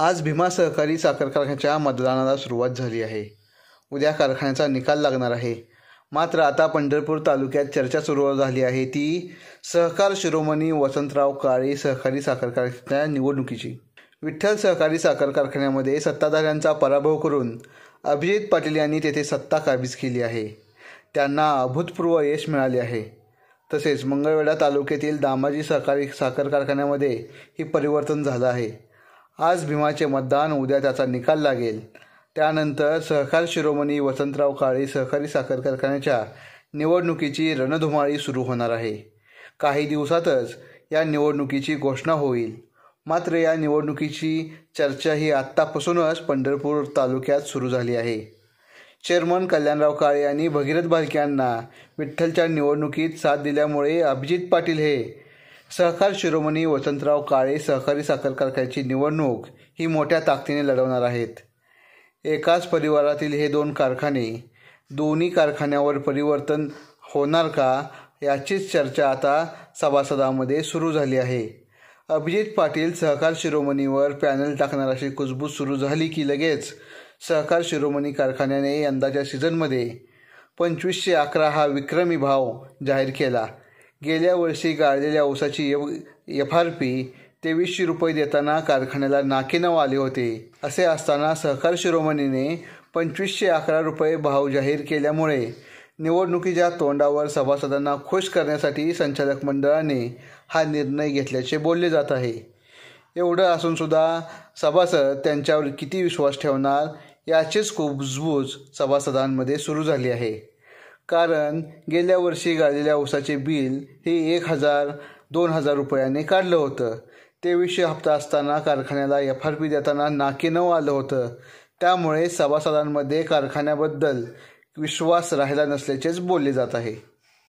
आज भीमा सहकारी साखर कारखान्याच्या मतदानाला सुरुवात झाली आहे उद्या कारखान्याचा निकाल लागणार आहे मात्र आता पंढरपूर तालुक्यात चर्चा सुरू झाली आहे ती सहकार शिरोमणी वसंतराव काळे सहकारी साखर कारखान्या निवडणुकीची विठ्ठल सहकारी साखर कारखान्यामध्ये सत्ताधाऱ्यांचा पराभव करून अभिजित पाटील यांनी तेथे सत्ता काबीज केली आहे त्यांना अभूतपूर्व यश मिळाले आहे तसेच मंगळवेढा तालुक्यातील दामाजी सहकारी साखर कारखान्यामध्ये हे परिवर्तन झालं आहे आज भीमाचे मतदान उद्या त्याचा निकाल लागेल त्यानंतर सहकार शिरोमणी वसंतराव काळे सहकारी साखर कारखान्याच्या निवडणुकीची रणधुमाळी सुरू होणार आहे काही दिवसातच या निवडणुकीची घोषणा होईल मात्र या निवडणुकीची चर्चा ही आत्तापासूनच पंढरपूर तालुक्यात सुरू झाली आहे चेअरमन कल्याणराव काळे यांनी भगीरथ भालक्यांना विठ्ठलच्या निवडणुकीत साथ दिल्यामुळे अभिजित पाटील हे सहकार शिरोमणी वसंतराव काळे सहकारी साखर कारखान्याची निवडणूक ही मोठ्या ताकदीने लढवणार आहेत एकाच परिवारातील हे दोन कारखाने दोन्ही कारखान्यावर परिवर्तन होणार का याचीच चर्चा आता सभासदामध्ये सुरू झाली आहे अभिजित पाटील सहकार शिरोमणीवर पॅनल टाकणार अशी कुजबूज सुरू झाली की लगेच सहकार शिरोमणी कारखान्याने यंदाच्या सीझनमध्ये पंचवीसशे अकरा हा विक्रमी भाव जाहीर केला गेल्या वर्षी गाळलेल्या ऊसाची एफ आर पी तेवीसशे रुपये देताना कारखान्याला नाकेनाव आले होते असे असताना सहकार शिरोमणीने पंचवीसशे अकरा रुपये भाव जाहीर केल्यामुळे निवडणुकीच्या तोंडावर सभासदांना खुश करण्यासाठी संचालक मंडळाने हा निर्णय घेतल्याचे बोलले जात आहे एवढं असूनसुद्धा सभासद त्यांच्यावर किती विश्वास ठेवणार याचीच कुजबूज सभासदांमध्ये सुरू झाली आहे कारण गेल्या वर्षी गाळलेल्या ऊसाचे बिल हे एक हजार दोन हजार रुपयांनी काढलं होतं विषय हप्ता असताना कारखान्याला एफ आर पी देताना नाके न आलं होतं त्यामुळे सभासदांमध्ये कारखान्याबद्दल विश्वास राहिला नसल्याचेच बोलले जात आहे